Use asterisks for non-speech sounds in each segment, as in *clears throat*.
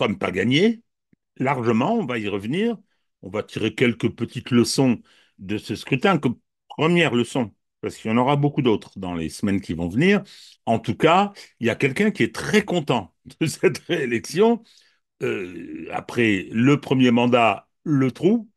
Pas pas gagné, largement, on va y revenir. On va tirer quelques petites leçons de ce scrutin, comme première leçon, parce qu'il y en aura beaucoup d'autres dans les semaines qui vont venir. En tout cas, il y a quelqu'un qui est très content de *laughs* cette réélection. Euh, après le premier mandat, le trou,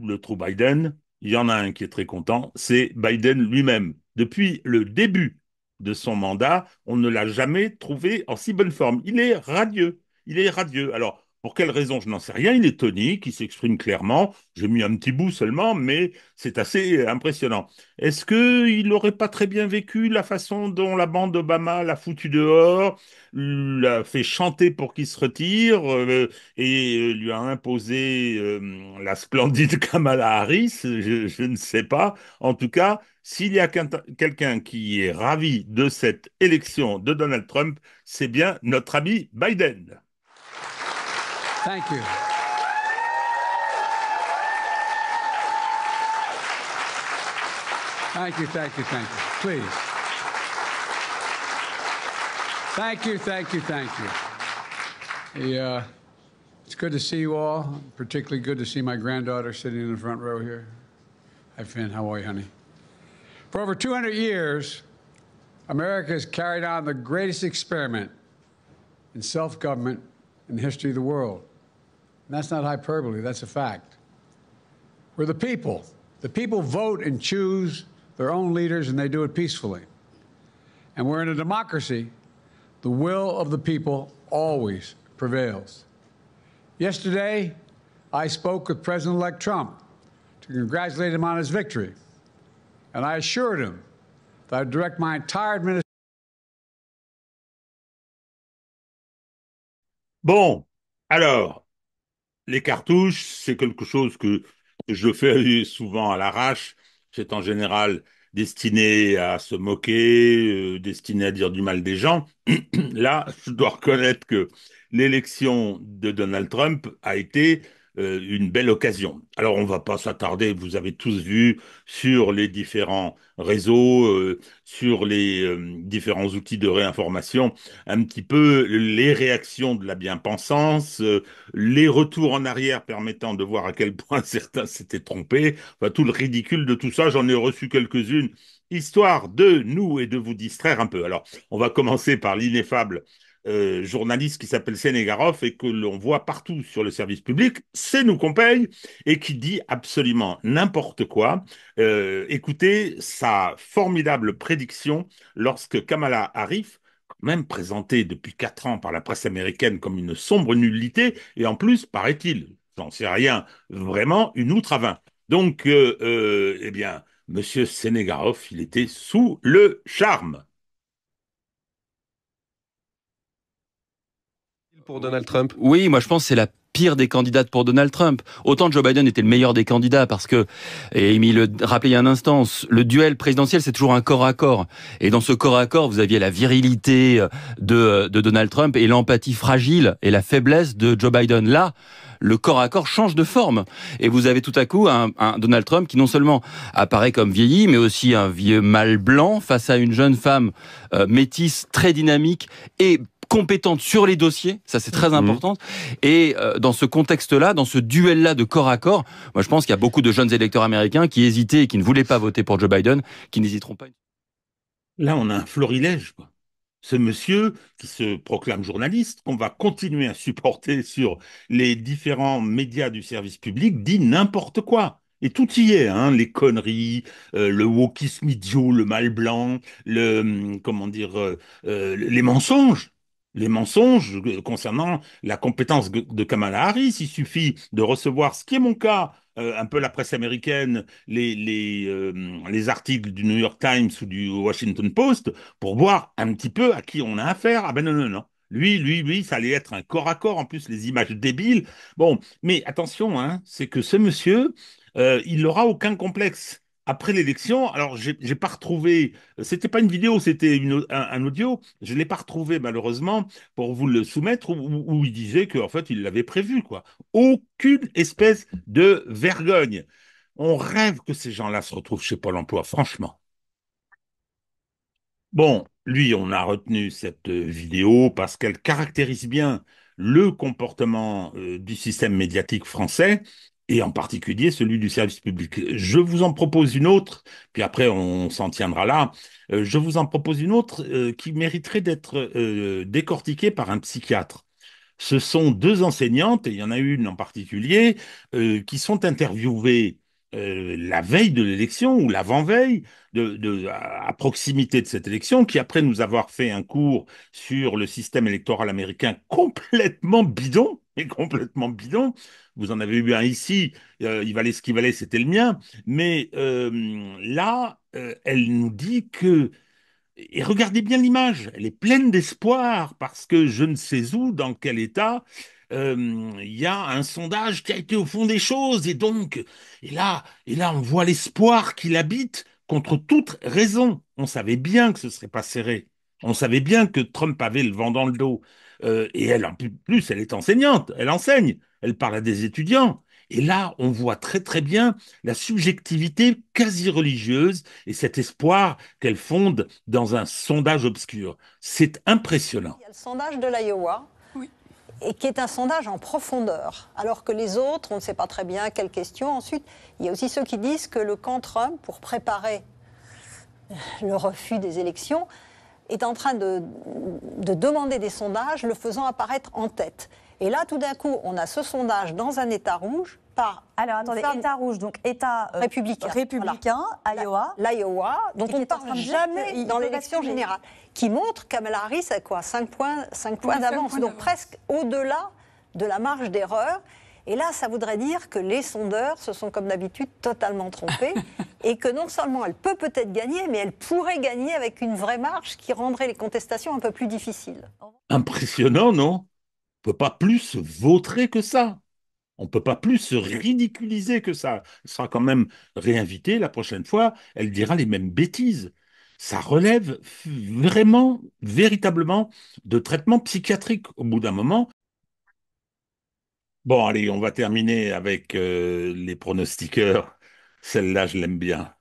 le trou Biden, il y en a un qui est très content, c'est Biden lui-même. Depuis le début de son mandat, on ne l'a jamais trouvé en si bonne forme. Il est radieux il est radieux. Alors, pour quelle raison Je n'en sais rien. Il est tonique, il s'exprime clairement. J'ai mis un petit bout seulement, mais c'est assez impressionnant. Est-ce qu'il n'aurait pas très bien vécu la façon dont la bande Obama l'a foutu dehors, l'a fait chanter pour qu'il se retire euh, et euh, lui a imposé euh, la splendide *laughs* Kamala Harris je, je, ne sais pas. En tout cas, s'il y a quelqu'un qui est ravi de cette élection de Donald Trump, c'est bien notre ami Biden. Thank you. Thank you, thank you, thank you. Please. Thank you, thank you, thank you. The, uh, it's good to see you all, particularly good to see my granddaughter sitting in the front row here. Hi, Finn. How are you, honey? For over 200 years, America has carried on the greatest experiment in self government in the history of the world. And that's not hyperbole, that's a fact. We're the people. The people vote and choose their own leaders, and they do it peacefully. And we're in a democracy. The will of the people always prevails. Yesterday, I spoke with President elect Trump to congratulate him on his victory. And I assured him that I would direct my entire administration. Bon. Alors, Les cartouches, c'est quelque chose que je fais *laughs* souvent à l'arrache. C'est en général destiné à se moquer, euh, destiné à dire du mal des gens. *clears throat* Là, je dois reconnaître que l'élection de Donald Trump a été euh, une belle occasion. Alors on va pas s'attarder, vous avez tous vu sur les différents réseaux, euh, sur les euh, différents outils de réinformation, un petit peu les réactions de la bien-pensance, les retours en arrière permettant de voir à quel point *laughs* certains s'étaient trompés, enfin tout le ridicule de tout ça, j'en ai reçu quelques-unes, histoire de nous et de vous distraire un peu. Alors on va commencer par l'ineffable euh, journaliste qui s'appelle Sénégaroff et que l'on voit partout sur le service public, c'est nous qu'on paye, et qui dit absolument n'importe quoi. Euh, écoutez sa formidable prédiction lorsque Kamala Harris même présentée depuis quatre ans par la presse américaine comme une sombre nullité, et en plus, paraît-il, j'en sais rien, vraiment une outre à vin. Donc, euh, eh bien, Monsieur Sénégaroff, il était sous le charme. pour Donald Trump Oui, moi je pense c'est la pire des candidates pour Donald Trump. Autant Joe Biden était le meilleur des candidats parce que, et Amy le rappelait il y a un instant, le duel présidentiel c'est toujours un corps à corps. Et dans ce corps à corps, vous aviez la virilité euh, euh, de, Donald Trump et l'empathie fragile et la faiblesse de Joe Biden. Là, le corps à corps change de forme. Et vous avez tout à coup un, Donald Trump qui non seulement apparaît comme vieilli, mais aussi un vieux mâle blanc face à une jeune femme euh, métisse très dynamique et compétente sur les dossiers, ça c'est très mhm. important. Et euh, dans ce contexte-là, dans ce duel-là de corps à corps, moi je pense qu'il y a beaucoup de jeunes électeurs américains qui hésitaient et qui ne voulaient pas voter pour Joe Biden, qui n'hésiteront pas. Là, on a un florilège. Ce monsieur qui se proclame journaliste, qu'on va continuer à supporter sur les différents médias du service public, dit n'importe quoi. Et tout y est, hein, les conneries, euh, le wokisme idiot, le mal blanc, le hum, comment dire, euh, les mensonges les mensonges euh, concernant la compétence de Kamala Harris. Il suffit de recevoir, ce qui est mon cas, euh, un peu la presse américaine, euh, les, articles du New York Times ou du Washington Post, pour voir un petit peu à qui on a affaire. Ah ben non, non, non. Lui, lui, lui, ça allait être un corps à corps, en plus les images débiles. Bon, mais attention, hein, c'est que ce monsieur, il n'aura aucun complexe après l'élection, alors j'ai pas retrouvé, c'était pas une vidéo, c'était un, audio, je l'ai pas retrouvé malheureusement pour vous le soumettre où, il disait qu'en fait il l'avait prévu quoi. Aucune espèce de vergogne. On rêve que ces gens-là se retrouvent chez Pôle Emploi, franchement. Bon, lui, on a retenu cette euh, vidéo parce qu'elle caractérise bien le comportement euh, du système médiatique français et en particulier celui du service public. Je vous en propose une autre, puis après on s'en tiendra là. Euh, je vous en propose une autre euh, qui mériterait d'être euh, décortiquée par un psychiatre. Ce sont deux enseignantes, et il y en a une en particulier, qui sont interviewées euh, la veille de l'élection ou l'avant-veille, de, à proximité de cette élection, qui après nous avoir fait un cours sur le système électoral américain complètement bidon, et complètement bidon, vous en avez eu un ici, euh, il valait ce qu'il valait, c'était le mien, mais euh, là, elle nous dit que et regardez bien l'image, elle est pleine d'espoir parce que je ne sais où, dans quel état, il euh, y a un sondage qui a été au fond des choses, et donc, et là, et là, on voit l'espoir qu'il habite contre toute raison. On savait bien que ce serait pas serré. On savait bien que Trump avait le vent dans le dos. Euh, et elle, en plus, elle est enseignante, elle enseigne, elle parle à des étudiants. Et là, on voit très très bien la subjectivité quasi religieuse et cet espoir qu'elle fonde dans un sondage obscur. C'est impressionnant. Il y a le sondage de l'Iowa et qui est un sondage en profondeur, alors que les autres, on ne sait pas très bien quelles questions. Ensuite, il y a aussi ceux qui disent que le camp Trump, pour préparer le refus des élections, est en train de demander des sondages, le faisant apparaître en tête. Et là, tout d'un coup, on a ce sondage dans un État rouge par. Alors attendez, État rouge, donc État euh, républicain, républicain Iowa. L'Iowa, dont on ne parle jamais dans l'élection générale, qui montre Kamala Harris a quoi 5 points, points d'avance, donc presque au-delà de la marge d'erreur. Et là, ça voudrait dire que les sondeurs se sont, comme d'habitude, totalement trompés *laughs* et que non seulement elle peut peut-être gagner, mais elle pourrait gagner avec une vraie marge qui rendrait les contestations un peu plus difficiles. Impressionnant, non on peut pas plus se vautrer que ça. On ne peut pas plus se ridiculiser que ça. Elle sera quand même réinvitée la prochaine fois. Elle dira les mêmes bêtises. Ça relève vraiment, véritablement de traitement psychiatrique au bout d'un moment. Bon, allez, on va terminer avec euh, les pronostiqueurs. Celle-là, je l'aime bien.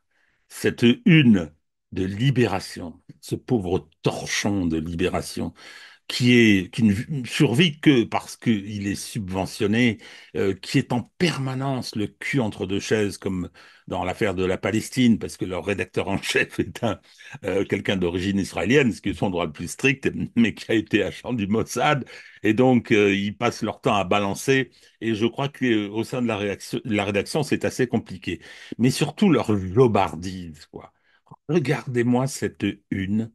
Cette une de libération, ce pauvre torchon de libération qui, est, qui ne survit que parce qu'il est subventionné, euh, qui est en permanence le cul entre deux chaises, comme dans l'affaire de la Palestine, parce que leur rédacteur en chef est euh, quelqu'un d'origine israélienne, ce qui est son droit le plus strict, *laughs* mais qui a été agent du Mossad. Et donc, euh, ils passent leur temps à balancer. Et je crois qu'au sein de la, la rédaction, c'est assez compliqué. Mais surtout leur lobardise, quoi. Regardez-moi cette une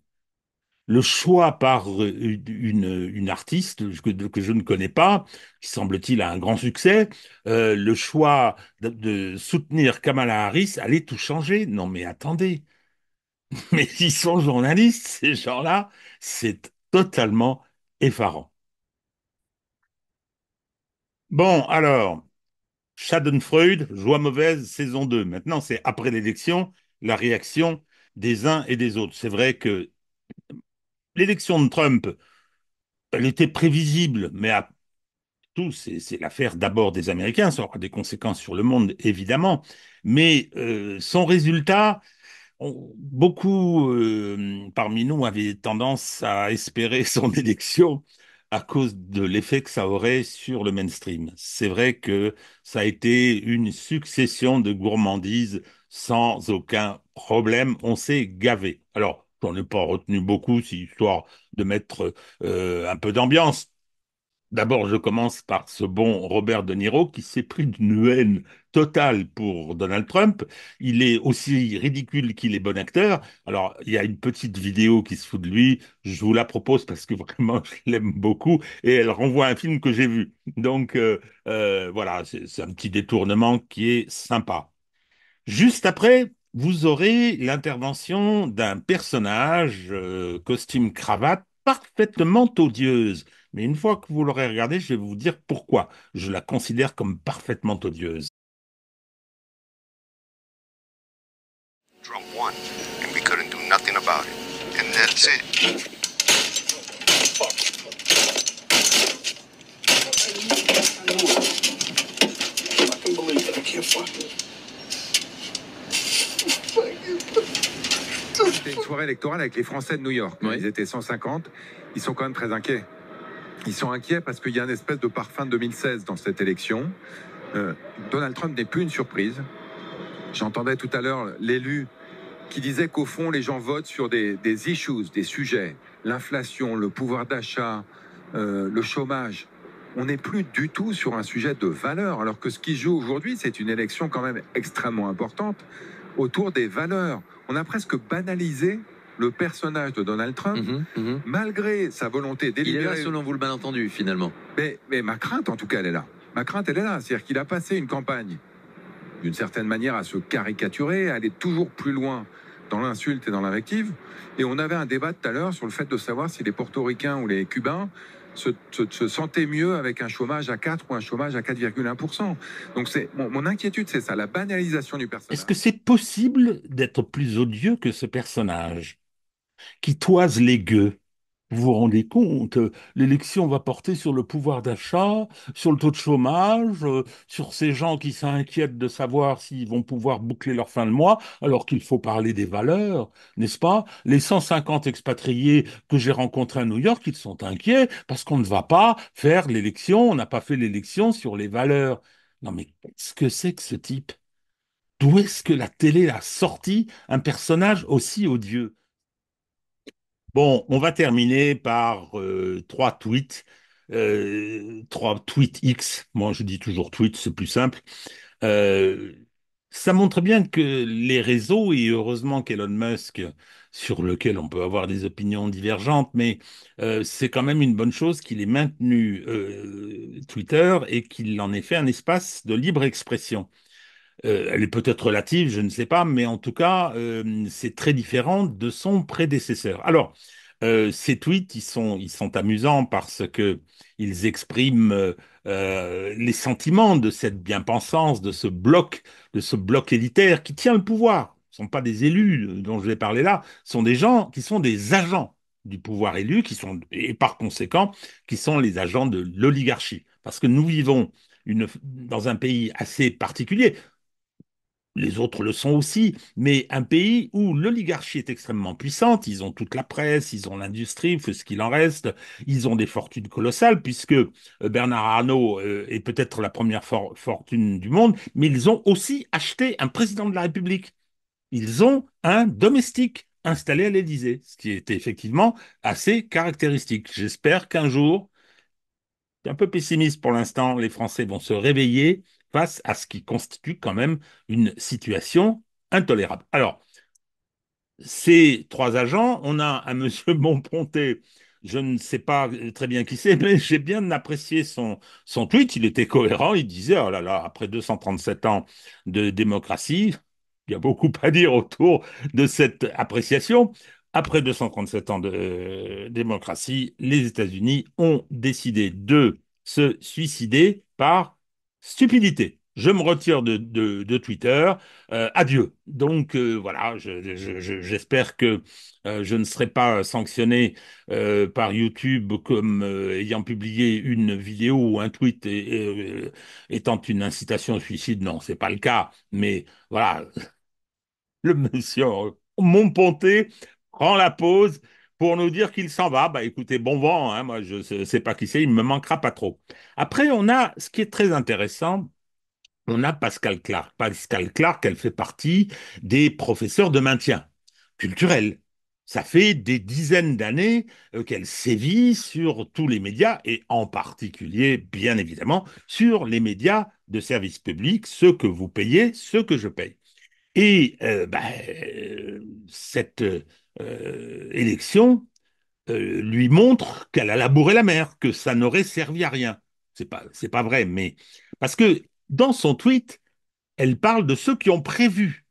le choix par euh, une, artiste que, je ne connais pas, qui semble-t-il a un grand succès, euh, le choix de, soutenir Kamala Harris allait tout changer. Non mais attendez, *laughs* mais ils sont journalistes, ces gens-là, c'est totalement effarant. Bon, alors, Schadenfreude, joie mauvaise, saison 2. Maintenant, c'est après l'élection, la réaction des uns et des autres. C'est vrai que l'élection de Trump, elle était prévisible, mais tout, c'est l'affaire d'abord des Américains, ça aura des conséquences sur le monde, évidemment, mais euh, son résultat, beaucoup euh, parmi nous avaient tendance à espérer *laughs* son élection à cause de l'effet que ça aurait sur le mainstream. C'est vrai que ça a été une succession de gourmandises sans aucun problème. On s'est gavé. Alors, J'en ai pas retenu beaucoup, c'est histoire de mettre euh, un peu d'ambiance. D'abord, je commence par ce bon Robert De Niro qui s'est pris d'une haine totale pour Donald Trump. Il est aussi ridicule qu'il est bon acteur. Alors, il y a une petite vidéo qui se fout de lui. Je vous la propose parce que *laughs* vraiment, je l'aime beaucoup et elle renvoie à un film que j'ai vu. Donc, euh, euh, voilà, c'est un petit détournement qui est sympa. Juste après, vous aurez l'intervention d'un personnage, euh, costume cravate, parfaitement odieuse. Mais une fois que vous l'aurez regardé, je vais vous dire pourquoi je la considère comme parfaitement odieuse. C'était une soirée électorale avec les Français de New York. Ils étaient 150. Ils sont quand même très inquiets. Ils sont inquiets parce qu'il y a une espèce de parfum 2016 dans cette élection. Euh, Donald Trump n'est plus une surprise. J'entendais tout à l'heure l'élu qui disait qu'au fond, les gens votent sur des, issues, des sujets, l'inflation, le pouvoir d'achat, euh, le chômage. On n'est plus du tout sur un sujet de valeur, alors que ce qui joue aujourd'hui, c'est une élection quand même extrêmement importante autour des valeurs. On a presque banalisé le personnage de Donald Trump, mhm, mhm. malgré sa volonté délibérée. Il est selon vous, le malentendu, finalement. Mais, ma crainte, en tout cas, elle est là. Ma crainte, elle est là. C'est-à-dire qu'il a passé une campagne, d'une certaine manière, à se caricaturer, à aller toujours plus loin dans l'insulte et dans l'invective. Et on avait un débat tout à l'heure sur le fait de savoir si les portoricains ou les cubains se, sentait mieux avec un chômage à 4 ou un chômage à 4,1%. Donc c'est mon, mon inquiétude, c'est ça, la banalisation du personnage. Est-ce que c'est possible d'être plus odieux que ce personnage qui toise les gueux vous vous rendez compte, l'élection va porter sur le pouvoir d'achat, sur le taux de chômage, euh, sur ces gens qui s'inquiètent de savoir s'ils vont pouvoir boucler leur fin de mois, alors qu'il faut parler des valeurs, n'est-ce pas Les 150 expatriés que j'ai rencontrés à New York, ils sont inquiets parce qu'on ne va pas faire l'élection, on n'a pas fait l'élection sur les valeurs. Non mais qu'est-ce que c'est que ce type D'où est-ce que la télé a sorti un personnage aussi odieux Bon, on va terminer par euh, trois tweets, euh, trois tweets X. Moi, je dis toujours tweets, c'est plus simple. Euh, ça montre bien que les réseaux, et heureusement qu'Elon Musk, sur lequel on peut avoir des opinions divergentes, mais c'est quand même une bonne chose qu'il ait maintenu Twitter et qu'il en ait fait un espace de libre expression. Euh, elle est peut-être relative, je ne sais pas, mais en tout cas, euh, c'est très différent de son prédécesseur. Alors, euh, ces tweets, ils sont, ils sont amusants parce que ils expriment les sentiments de cette bien-pensance, de ce bloc, de ce bloc élitaire qui tient le pouvoir. Ce ne sont pas des élus dont je vais parler là, ce sont des gens qui sont des agents du pouvoir élu, qui sont, et par conséquent, qui sont les agents de l'oligarchie. Parce que nous vivons une, dans un pays assez particulier les autres le sont aussi, mais un pays où l'oligarchie est extrêmement puissante, ils ont toute la presse, ils ont l'industrie, ce qu'il en reste, ils ont des fortunes colossales, puisque euh, Bernard Arnault euh, est peut-être la première fortune du monde, mais ils ont aussi acheté un président de la République. Ils ont un domestique installé à l'Élysée, ce qui était effectivement assez caractéristique. J'espère qu'un jour, un peu pessimiste pour l'instant, les Français vont se réveiller face à ce qui constitue quand même une situation intolérable. Alors, ces trois agents, on a un monsieur *laughs* Bonpronté, je ne sais pas très bien qui c'est, mais j'ai bien apprécié son, son tweet, il était cohérent, il disait, oh là là, après 237 ans de démocratie, il y a beaucoup à dire autour de cette appréciation. Après 237 ans de euh, démocratie, les États-Unis ont décidé de se suicider par stupidité. Je me retire de, de, Twitter. Euh, adieu. Donc euh, voilà, j'espère que euh, je ne serai pas sanctionné par YouTube comme ayant publié une vidéo ou un tweet étant une incitation au suicide. Non, c'est pas le cas. Mais voilà, *laughs* le monsieur Montponté prend la pause pour nous dire qu'il s'en va. Bah écoutez, bon vent, hein. moi je ne sais pas qui c'est, il ne me manquera pas trop. Après, on a ce qui est très intéressant. On a Pascal Clark. Pascal Clark, elle fait partie des professeurs de maintien culturel. Ça fait des dizaines d'années euh, qu'elle sévit sur tous les médias et en particulier, bien évidemment, sur les médias de service public, ceux que vous payez, ceux que je paye. Et euh, bah, euh, cette euh, élection euh, lui montre qu'elle a labouré la mer, que ça n'aurait servi à rien. C'est pas, c'est pas vrai, mais parce que dans son tweet, elle parle de ceux qui ont prévu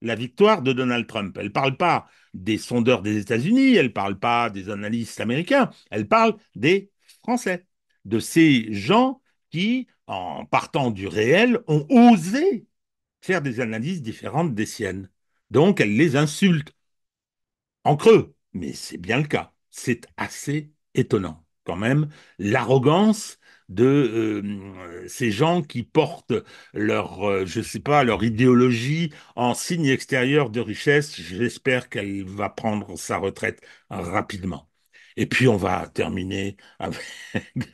la victoire de Donald Trump. Elle parle pas des sondeurs des États-Unis, elle parle pas des analystes américains, elle parle des Français, de ces gens qui, en partant du réel, ont osé faire des analyses différentes des siennes. Donc, elle les insulte en creux, mais c'est bien le cas. C'est assez étonnant quand même l'arrogance de euh, ces gens qui portent leur, euh, je sais pas, leur idéologie en signe extérieur de richesse. J'espère qu'elle va prendre sa retraite rapidement. Et puis on va terminer avec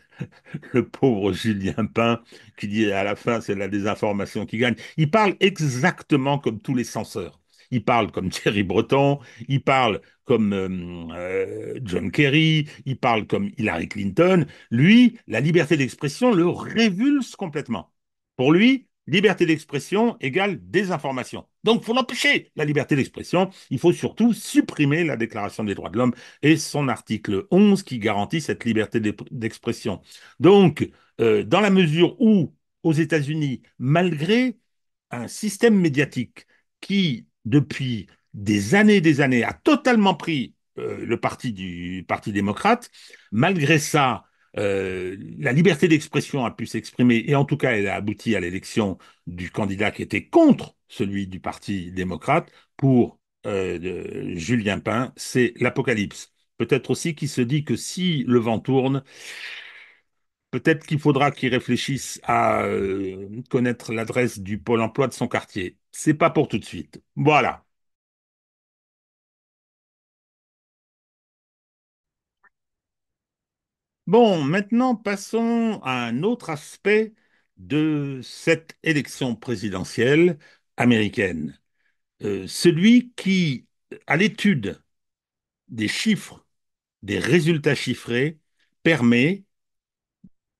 *laughs* le pauvre Julien Pain qui dit à la fin c'est la désinformation qui gagne. Il parle exactement comme tous les censeurs il parle comme Thierry Breton, il parle comme euh, euh, John Kerry, il parle comme Hillary Clinton. Lui, la liberté d'expression le révulse complètement. Pour lui, liberté d'expression égale désinformation. Donc, il faut l'empêcher, la liberté d'expression. Il faut surtout supprimer la Déclaration des droits de l'homme et son article 11 qui garantit cette liberté d'expression. Donc, euh, dans la mesure où, aux États-Unis, malgré un système médiatique qui depuis des années et des années, a totalement pris euh, le parti du Parti démocrate. Malgré ça, euh, la liberté d'expression a pu s'exprimer et en tout cas, elle a abouti à l'élection du candidat qui était contre celui du Parti démocrate pour euh, Julien Pain. C'est l'apocalypse. Peut-être aussi qu'il se dit que si le vent tourne, Peut-être qu'il faudra qu'il réfléchisse à euh, connaître l'adresse du pôle emploi de son quartier. C'est pas pour tout de suite. Voilà. Bon, maintenant passons à un autre aspect de cette élection présidentielle américaine. Euh, celui qui, à l'étude des chiffres, des résultats chiffrés, permet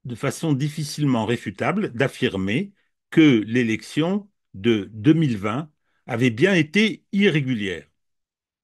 de façon difficilement réfutable d'affirmer que l'élection de 2020 avait bien été irrégulière.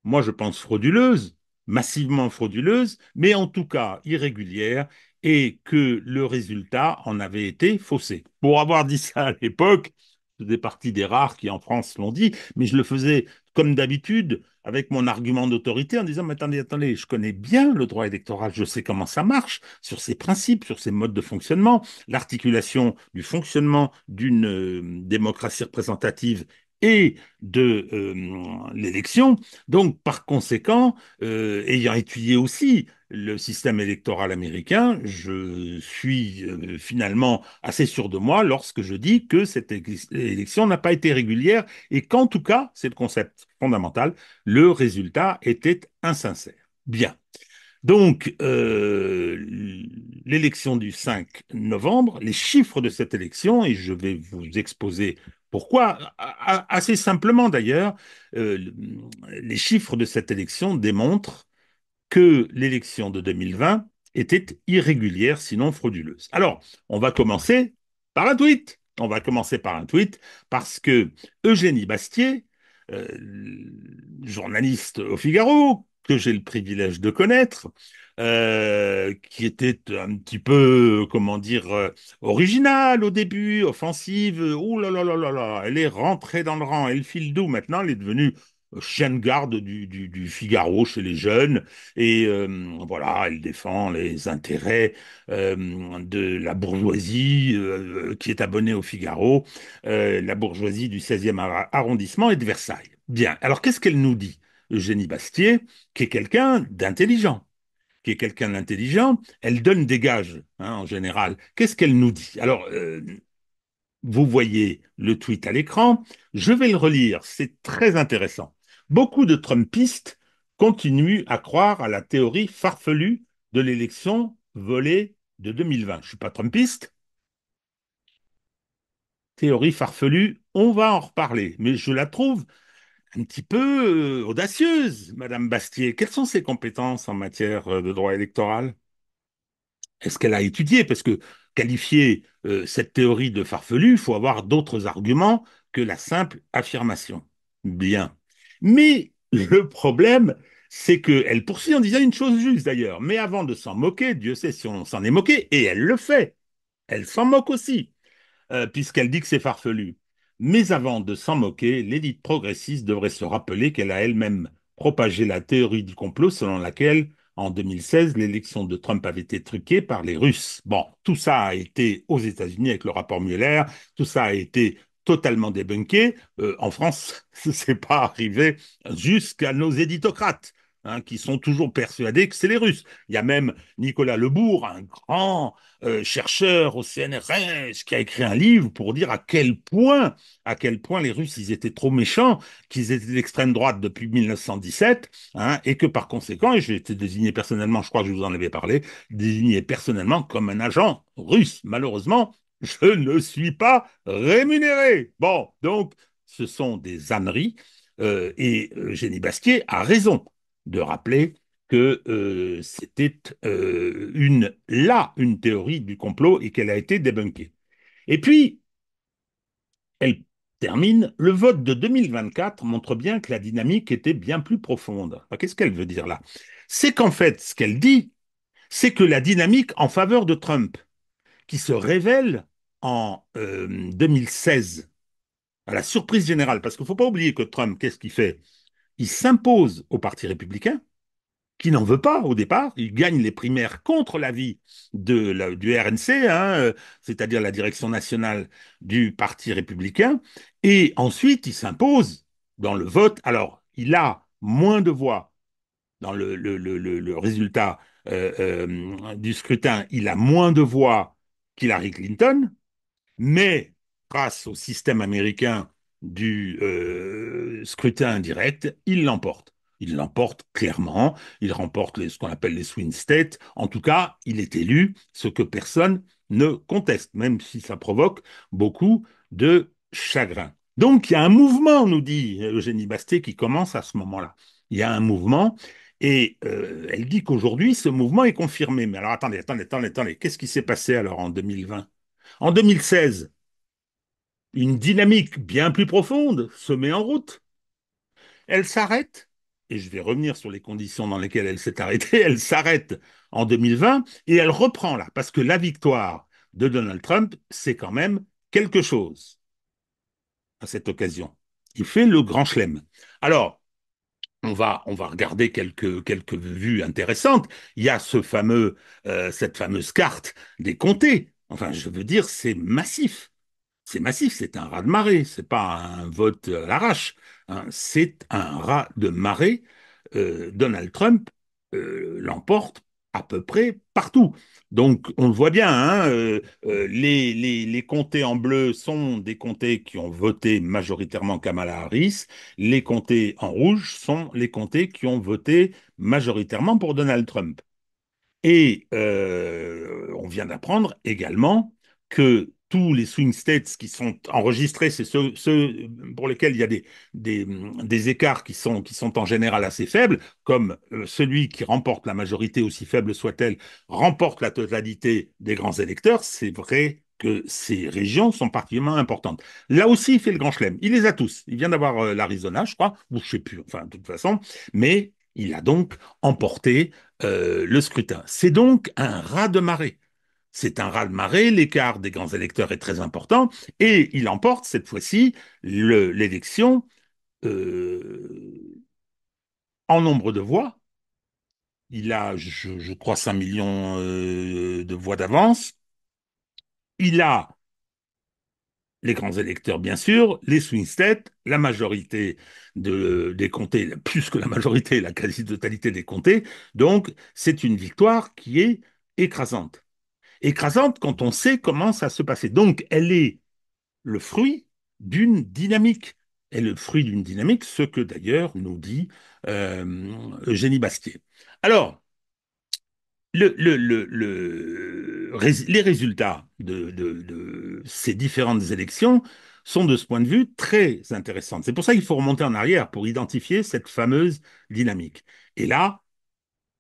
Moi, je pense frauduleuse, massivement frauduleuse, mais en tout cas irrégulière, et que le résultat en avait été faussé. Pour avoir dit ça à l'époque, je faisais partie des rares qui en France l'ont dit, mais je le faisais comme d'habitude avec mon argument d'autorité en disant, mais attendez, attendez, je connais bien le droit électoral, je sais comment ça marche, sur ses principes, sur ses modes de fonctionnement, l'articulation du fonctionnement d'une euh, démocratie représentative et de euh, l'élection. Donc, par conséquent, euh, ayant étudié aussi le système électoral américain, je suis euh, finalement assez sûr de moi lorsque je dis que cette élection n'a pas été régulière et qu'en tout cas, c'est le concept fondamental, le résultat était insincère. Bien. Donc, euh, l'élection du 5 novembre, les chiffres de cette élection, et je vais vous exposer pourquoi, assez simplement d'ailleurs, euh, les chiffres de cette élection démontrent que l'élection de 2020 était irrégulière, sinon frauduleuse. Alors, on va commencer par un tweet. On va commencer par un tweet parce que Eugénie Bastier, euh, journaliste au Figaro, que j'ai le privilège de connaître, euh, qui était un petit peu, comment dire, euh, originale au début, offensive. Ouh là là là là là, elle est rentrée dans le rang, elle file doux. Maintenant, elle est devenue chien de garde du, Figaro chez les jeunes. Et euh, voilà, elle défend les intérêts euh, de la bourgeoisie euh, qui est abonnée au Figaro, la bourgeoisie du 16e arrondissement et de Versailles. Bien, alors qu'est-ce qu'elle nous dit, Eugénie Bastier, qui est quelqu'un d'intelligent qui est quelqu'un d'intelligent, elle donne des gages hein, en général. Qu'est-ce qu'elle nous dit Alors, vous voyez le tweet à l'écran, je vais le relire, c'est très intéressant beaucoup de Trumpistes continuent à croire à la théorie farfelue de l'élection volée de 2020. Je ne suis pas Trumpiste. Théorie farfelue, on va en reparler, mais je la trouve un petit peu euh, audacieuse, Madame Bastier. Quelles sont ses compétences en matière euh, de droit électoral Est-ce qu'elle a étudié Parce que qualifier euh, cette théorie de farfelue, il faut avoir d'autres arguments que la simple affirmation. Bien. Mais le problème, c'est qu'elle poursuit en disant une chose juste d'ailleurs. Mais avant de s'en moquer, Dieu sait si on s'en est moqué, et elle le fait. Elle s'en moque aussi, euh, puisqu'elle dit que c'est farfelu. Mais avant de s'en moquer, l'élite progressiste devrait se rappeler qu'elle a elle-même propagé la théorie du complot selon laquelle, en 2016, l'élection de Trump avait été truquée par les Russes. Bon, tout ça a été aux États-Unis avec le rapport Mueller, tout ça a été totalement débunké. Euh, en France, *laughs* ce n'est pas arrivé jusqu'à nos éditocrates. Hein, qui sont toujours persuadés que c'est les Russes. Il y a même Nicolas Lebourg, un grand euh, chercheur au CNRS, qui a écrit un livre pour dire à quel point, à quel point les Russes, ils étaient trop méchants, qu'ils étaient d'extrême droite depuis 1917, hein, et que par conséquent, et j'ai été désigné personnellement, je crois que je vous en avais parlé, désigné personnellement comme un agent russe. Malheureusement, je ne suis pas rémunéré. Bon, donc ce sont des âneries euh, et euh, Jenny Basquier a raison de rappeler que euh, c'était une là une théorie du complot et qu'elle a été débunkée. Et puis elle termine le vote de 2024 montre bien que la dynamique était bien plus profonde. Qu'est-ce qu'elle veut dire là C'est qu'en fait ce qu'elle dit c'est que la dynamique en faveur de Trump qui se révèle en 2016, euh, à la surprise générale, parce qu'il ne faut pas oublier que Trump, qu'est-ce qu'il fait Il s'impose au Parti républicain, qui n'en veut pas au départ. Il gagne les primaires contre l'avis de du RNC, hein, euh, c'est-à-dire la direction nationale du Parti républicain. Et ensuite, il s'impose dans le vote. Alors, il a moins de voix dans le, résultat euh, du scrutin. Il a moins de voix qu'Hillary Clinton, mais grâce au système américain du euh, scrutin indirect, il l'emporte. Il l'emporte clairement, il remporte ce qu'on appelle les swing states. En tout cas, il est élu, ce que personne ne conteste, même si ça provoque beaucoup de chagrin. Donc il y a un mouvement, nous dit Eugénie Bastet, qui commence à ce moment-là. Il y a un mouvement, et euh, elle dit qu'aujourd'hui, ce mouvement est confirmé. Mais alors attendez, attendez, attendez, attendez, qu'est-ce qui s'est passé alors en 2020 en 2016, une dynamique bien plus profonde se met en route. Elle s'arrête, et je vais revenir sur les conditions dans lesquelles elle s'est arrêtée, *laughs* elle s'arrête en 2020 et elle reprend là, parce que la victoire de Donald Trump, c'est quand même quelque chose à cette occasion. Il fait le grand chelem. Alors, on va, on va regarder quelques, quelques vues intéressantes. Il y a ce fameux, euh, cette fameuse carte des comtés Enfin, je veux dire, c'est massif. C'est massif, c'est un rat de marée, c'est pas un vote à l'arrache. Hein. C'est un rat de marée. Euh, Donald Trump euh, l'emporte à peu près partout. Donc, on le voit bien, hein, euh, les, les, les, comtés en bleu sont des comtés qui ont voté majoritairement Kamala Harris, les comtés en rouge sont les comtés qui ont voté majoritairement pour Donald Trump. Et euh, on vient d'apprendre également que tous les swing states qui sont enregistrés, c'est ceux, pour lesquels il y a des, écarts qui sont, en général assez faibles, comme euh, celui qui remporte la majorité, aussi faible soit-elle, remporte la totalité des grands électeurs, c'est vrai que ces régions sont particulièrement importantes. Là aussi, il fait le grand chelem. Il les a tous. Il vient d'avoir euh, l'Arizona, je crois, ou je ne sais plus, enfin, de toute façon, mais il a donc emporté euh, le scrutin. C'est donc un rat de marée. C'est un rat de marée, l'écart des grands électeurs est très important, et il emporte cette fois-ci l'élection euh, en nombre de voix. Il a, je, crois, 5 millions euh, de voix d'avance. Il a les grands électeurs, bien sûr, les swing states, la majorité de, des comtés, plus que la majorité, la quasi-totalité des comtés. Donc, c'est une victoire qui est écrasante. Écrasante quand on sait comment ça se passait. Donc, elle est le fruit d'une dynamique. Elle est le fruit d'une dynamique, ce que d'ailleurs nous dit euh, Eugénie Bastier. Alors, le, le, le les résultats de, ces différentes élections sont de ce point de vue très intéressantes. C'est pour ça qu'il faut remonter en arrière pour identifier cette fameuse dynamique. Et là,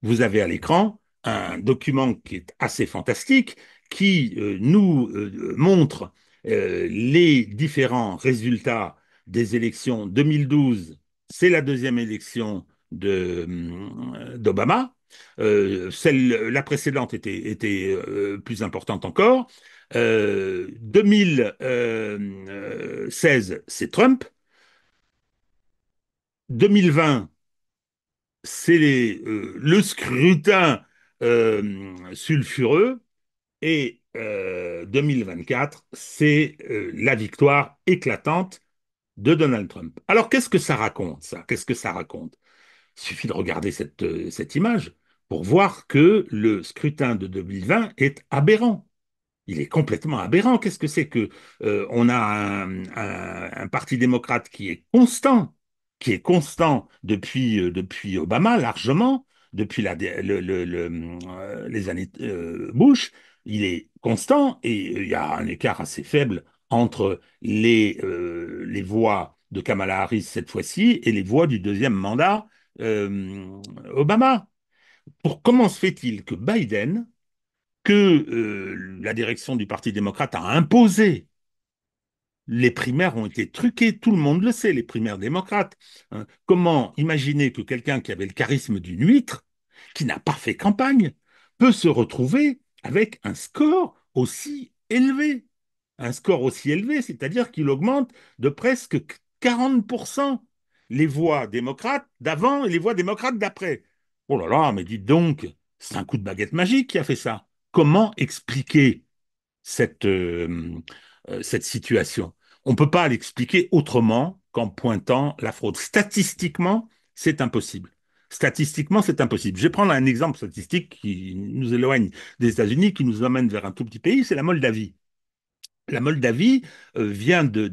vous avez à l'écran un document qui est assez fantastique, qui euh, nous euh, montre euh, les différents résultats des élections 2012. C'est la deuxième élection hum, d'Obama. Euh, la précédente était, était euh, plus importante encore. 2016, euh, c'est Trump. 2020, c'est le scrutin sulfureux. Et 2024, c'est la victoire éclatante de Donald Trump. Alors qu'est-ce que ça raconte, ça Qu'est-ce que ça raconte Il suffit de regarder cette, cette image pour voir que le scrutin de 2020 est aberrant. Il est complètement aberrant. Qu'est-ce que c'est que euh, on a un, parti démocrate qui est constant, qui est constant depuis, euh, depuis Obama largement, depuis euh, les années Bush, il est constant et il y a un écart assez faible entre les, les voix de Kamala Harris cette fois-ci et les voix du deuxième mandat Obama pour comment se fait-il que Biden, que euh, la direction du Parti démocrate a imposé les primaires ont été truquées, tout le monde le sait, les primaires démocrates. Hein. Comment imaginer que quelqu'un qui avait le charisme d'une huître, qui n'a pas fait campagne, peut se retrouver avec un score aussi élevé Un score aussi élevé, c'est-à-dire qu'il augmente de presque 40% les voix démocrates d'avant et les voix démocrates d'après. Oh là là, mais dites donc, c'est un coup de baguette magique qui a fait ça. Comment expliquer cette, euh, euh, cette situation On ne peut pas l'expliquer autrement qu'en pointant la fraude. Statistiquement, c'est impossible. Statistiquement, c'est impossible. Je vais prendre un exemple statistique qui nous éloigne des États-Unis, qui nous amène vers un tout petit pays, c'est la Moldavie la Moldavie euh, vient de,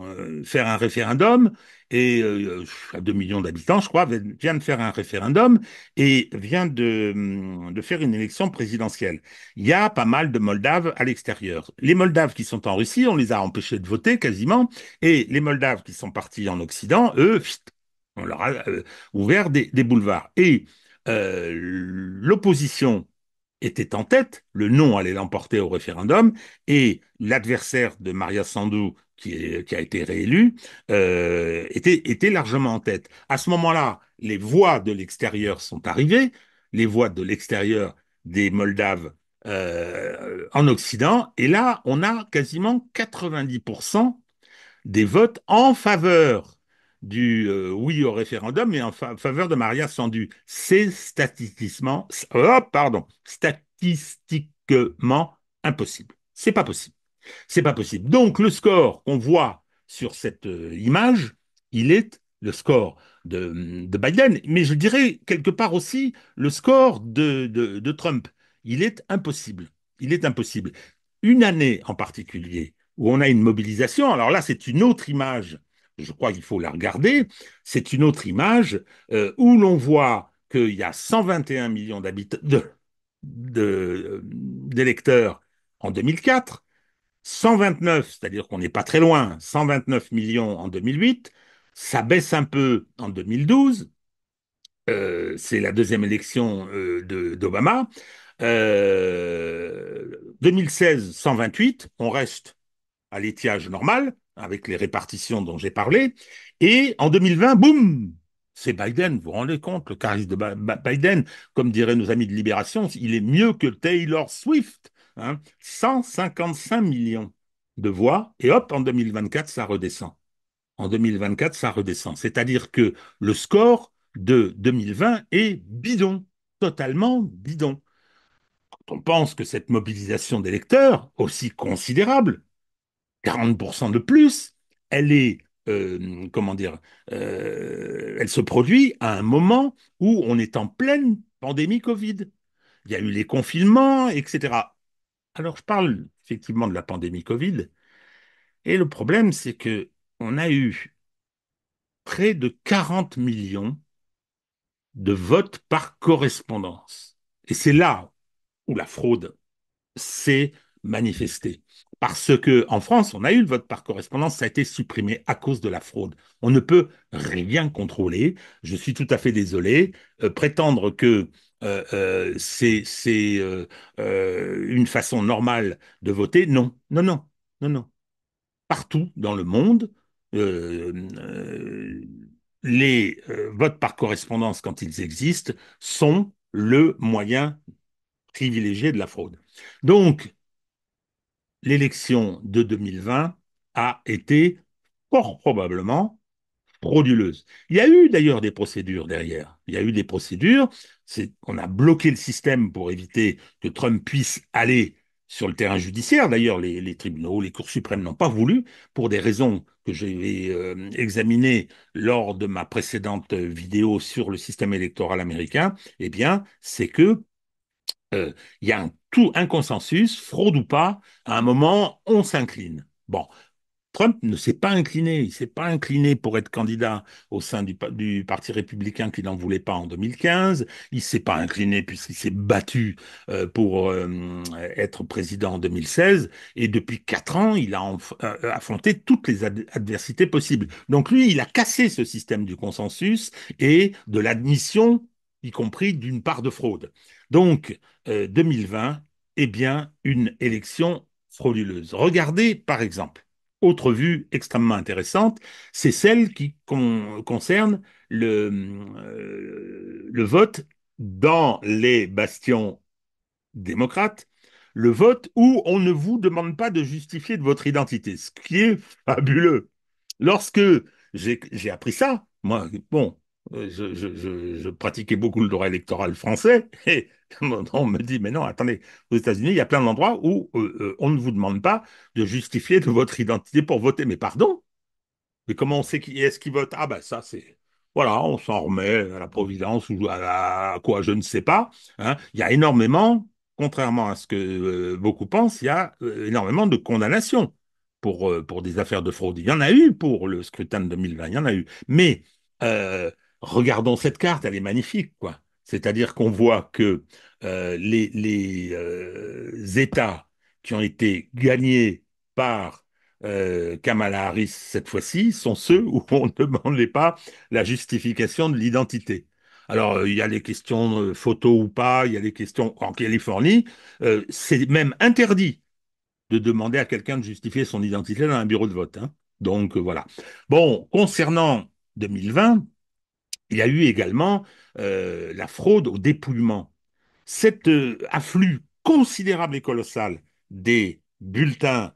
euh, faire un référendum et euh, à 2 millions d'habitants, je crois, vient de faire un référendum et vient hum, de, faire une élection présidentielle. Il y a pas mal de Moldaves à l'extérieur. Les Moldaves qui sont en Russie, on les a empêchés de voter quasiment, et les Moldaves qui sont partis en Occident, eux, on leur a ouvert des, boulevards. Et l'opposition était en tête, le non allait l'emporter au référendum, et l'adversaire de Maria Sandou, qui, a été réélu, euh, était, largement en tête. À ce moment-là, les voix de l'extérieur sont arrivées, les voix de l'extérieur des Moldaves euh, en Occident, et là, on a quasiment 90% des votes en faveur du euh, oui au référendum et en faveur de Maria Sandu. C'est statistiquement, oh, pardon, statistiquement impossible. C'est pas possible. C'est pas possible. Donc le score qu'on voit sur cette euh, image, il est le score de, Biden, mais je dirais quelque part aussi le score de, de Trump. Il est impossible. Il est impossible. Une année en particulier où on a une mobilisation, alors là c'est une autre image je crois qu'il faut la regarder, c'est une autre image euh, où l'on voit qu'il y a 121 millions euh, d'électeurs de, en 2004, 129, c'est-à-dire qu'on n'est pas très loin, 129 millions en 2008, ça baisse un peu en 2012, euh, c'est la deuxième élection d'Obama, 2016, 128, on reste à l'étiage normal, avec les répartitions dont j'ai parlé. Et en 2020, boum, c'est Biden, vous vous rendez compte, le charisme de Biden, comme diraient nos amis de Libération, il est mieux que Taylor Swift. 155 hein. millions de voix, et hop, en 2024, ça redescend. En 2024, ça redescend. C'est-à-dire que le score de 2020 est bidon, totalement bidon. Quand on pense que cette mobilisation d'électeurs, aussi considérable, 40% de plus, elle est, euh, comment dire, euh, elle se produit à un moment où on est en pleine pandémie Covid. Il y a eu les confinements, etc. Alors je parle effectivement de la pandémie Covid, et le problème c'est que on a eu près de 40 millions de votes par correspondance. Et c'est là où la fraude s'est manifestée. Parce que en France, on a eu le vote par correspondance, ça a été supprimé à cause de la fraude. On ne peut rien contrôler. Je suis tout à fait désolé. Euh, prétendre que euh, euh, c'est une façon normale de voter, non, non, non, non, non. Partout dans le monde, les votes par correspondance, quand ils existent, sont le moyen privilégié de la fraude. Donc, l'élection de 2020 a été probablement frauduleuse. Il y a eu d'ailleurs des procédures derrière. Il y a eu des procédures. On a bloqué le système pour éviter que Trump puisse aller sur le terrain judiciaire. D'ailleurs, les, tribunaux, les cours suprêmes n'ont pas voulu, pour des raisons que j'ai euh, examinées lors de ma précédente vidéo sur le système électoral américain, eh bien, c'est que il euh, y a un, tout un consensus, fraude ou pas, à un moment, on s'incline. Bon, Trump ne s'est pas incliné, il s'est pas incliné pour être candidat au sein du, Parti républicain qu'il n'en voulait pas en 2015, il s'est pas incliné puisqu'il s'est battu euh, pour euh, être président en 2016, et depuis quatre ans, il a affronté toutes les adversités possibles. Donc lui, il a cassé ce système du consensus et de l'admission, y compris d'une part de fraude. Donc, 2020, euh, eh bien, une élection frauduleuse. Regardez, par exemple, autre vue extrêmement intéressante, c'est celle qui concerne le, euh, le vote dans les bastions démocrates, le vote où on ne vous demande pas de justifier de votre identité, ce qui est fabuleux. Lorsque j'ai appris ça, moi, bon, euh, je, pratiquais beaucoup le droit électoral français, *laughs* et on me dit, mais non, attendez, aux États-Unis, il y a plein d'endroits où euh, euh, on ne vous demande pas de justifier de votre identité pour voter. Mais pardon Mais comment on sait qui est-ce qui vote Ah ben ça, c'est... Voilà, on s'en remet à la Providence ou à, quoi, je ne sais pas. Hein. Il y a énormément, contrairement à ce que beaucoup pensent, il y a énormément de condamnations pour, pour des affaires de fraude. Il y en a eu pour le scrutin de 2020, il y en a eu. Mais regardons cette carte, elle est magnifique, quoi. C'est-à-dire qu'on voit que euh, les, euh, États qui ont été gagnés par euh, Kamala Harris cette fois-ci sont ceux où on ne demandait pas la justification de l'identité. Alors, il y a les questions photo ou pas, il y a les questions en Californie, c'est même interdit de demander à quelqu'un de justifier son identité dans un bureau de vote. Hein. Donc, voilà. Bon, concernant 2020, il y a eu également euh, la fraude au dépouillement. Cet euh, afflux considérable et colossal des bulletins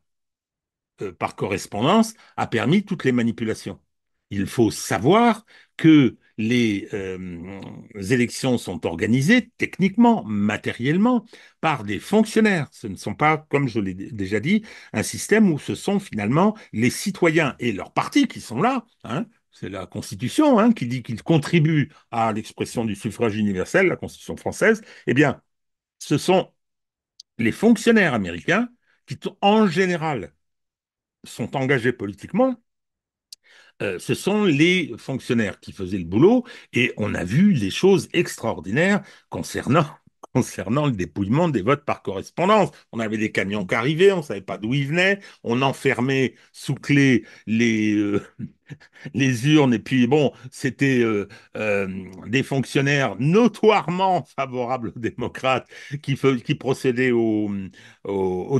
euh, par correspondance a permis toutes les manipulations. Il faut savoir que les élections sont organisées techniquement, matériellement, par des fonctionnaires. Ce ne sont pas, comme je l'ai déjà dit, un système où ce sont finalement les citoyens et leurs partis qui sont là, hein, c'est la Constitution hein, qui dit qu'il contribue à l'expression du suffrage universel, la Constitution française, eh bien, ce sont les fonctionnaires américains qui, en général, sont engagés politiquement. Euh, ce sont les fonctionnaires qui faisaient le boulot et on a vu des choses extraordinaires concernant *laughs* le dépouillement des votes par correspondance. On avait des camions qui arrivaient, on ne savait pas d'où ils venaient, on enfermait sous clé les, euh, *laughs* les urnes, et puis bon, c'était euh, euh, des fonctionnaires notoirement favorables aux démocrates qui, procédaient au,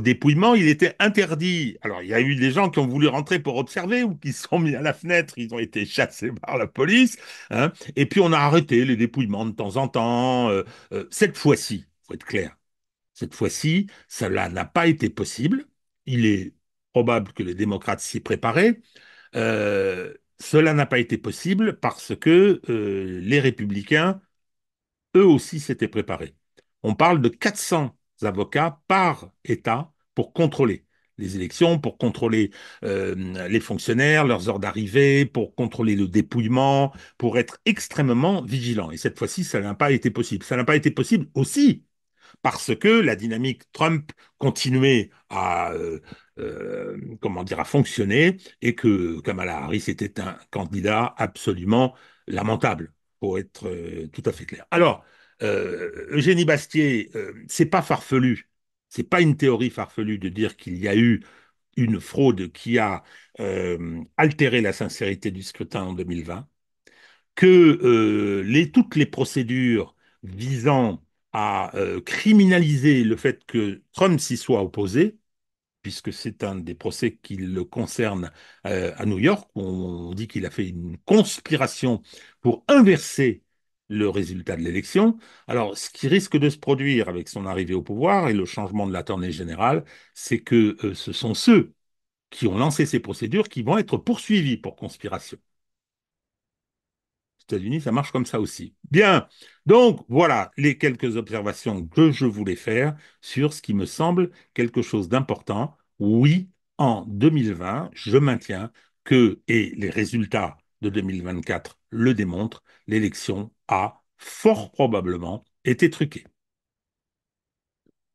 dépouillement. Il était interdit. Alors, il y a eu des gens qui ont voulu rentrer pour observer ou qui se sont mis à la fenêtre, ils ont été chassés *laughs* par la police. Hein. Et puis, on a arrêté les dépouillements de temps en temps. Euh, cette fois-ci, faut être clair, cette fois-ci, cela n'a pas été possible. Il est probable que les démocrates s'y préparaient. Euh, cela n'a pas été possible parce que euh, les républicains, eux aussi, s'étaient préparés. On parle de 400 avocats par État pour contrôler les élections, pour contrôler euh, les fonctionnaires, leurs heures d'arrivée, pour contrôler le dépouillement, pour être extrêmement vigilant. Et cette fois-ci, ça n'a pas été possible. Ça n'a pas été possible aussi parce que la dynamique Trump continuait à euh, comment dire, a fonctionné et que Kamala Harris était un candidat absolument lamentable, pour être euh, tout à fait clair. Alors, euh, Eugénie Bastier, c'est pas farfelu, c'est pas une théorie farfelue de dire qu'il y a eu une fraude qui a altéré la sincérité du scrutin en 2020, que toutes les procédures visant à criminaliser le fait que Trump s'y soit opposé, puisque c'est un des procès qui le concerne euh, à New York. Où on dit qu'il a fait une conspiration pour inverser le résultat de l'élection. Alors, ce qui risque de se produire avec son arrivée au pouvoir et le changement de la tournée générale, c'est que euh, ce sont ceux qui ont lancé ces procédures qui vont être poursuivis pour conspiration. États-Unis, ça marche comme ça aussi. Bien, donc voilà les quelques observations que je voulais faire sur ce qui me semble quelque chose d'important. Oui, en 2020, je maintiens que, et les résultats de 2024 le démontrent, l'élection a fort probablement été truquée.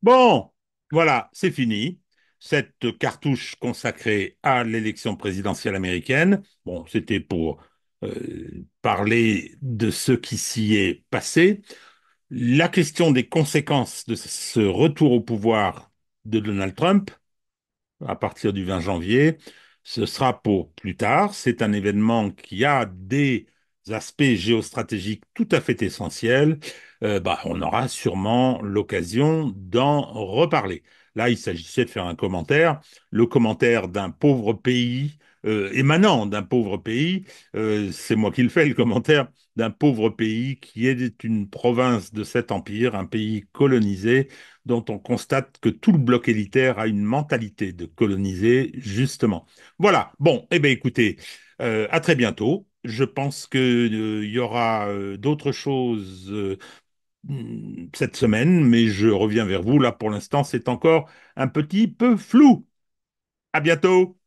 Bon, voilà, c'est fini cette cartouche consacrée à l'élection présidentielle américaine. Bon, c'était pour euh, parler de ce qui s'y est passé. La question des conséquences de ce retour au pouvoir de Donald Trump à partir du 20 janvier, ce sera pour plus tard. C'est un événement qui a des aspects géostratégiques tout à fait essentiels. Euh, bah, on aura sûrement l'occasion d'en reparler. Là, il s'agissait de faire un commentaire. Le commentaire d'un pauvre pays euh, émanant d'un pauvre pays, euh, c'est moi qui le fais, le commentaire, d'un pauvre pays qui est une province de cet empire, un pays colonisé, dont on constate que tout le bloc élitaire a une mentalité de coloniser, justement. Voilà, bon, eh bien écoutez, euh, à très bientôt. Je pense qu'il y aura d'autres choses mm, cette semaine, mais je reviens vers vous. Là, pour l'instant, c'est encore un petit peu flou. À bientôt!